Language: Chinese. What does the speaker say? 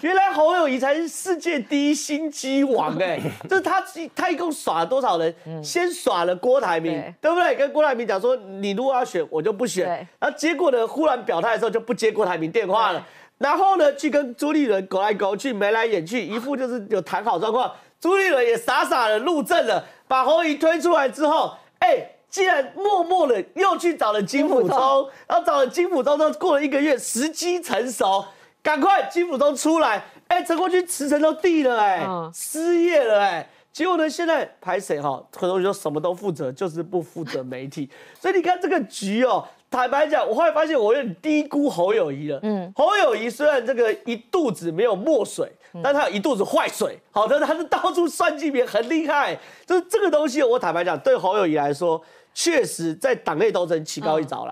原来侯友谊才是世界第一心机王哎，就是他，他一共耍了多少人？先耍了郭台铭，对不对？跟郭台铭讲说，你如果要选，我就不选。然后结果呢，忽然表态的时候就不接郭台铭电话了。然后呢，去跟朱立伦勾来勾去，眉来眼去，一副就是有谈好状况。朱立伦也傻傻的入阵了，把侯友推出来之后，哎，竟然默默的又去找了金溥中，然后找了金溥中，然后过了一个月，时机成熟。赶快金斧头出来！哎，陈国军辞呈都递了，哎，失业了，哎，结果呢？现在排谁哈？很同学说什么都负责，就是不负责媒体。所以你看这个局哦，坦白讲，我后来发现我有点低估侯友谊了。嗯，侯友谊虽然这个一肚子没有墨水，但他有一肚子坏水。好的，他是到处算计别人，很厉害。就是这个东西，我坦白讲，对侯友谊来说，确实在党内斗争棋高一着了。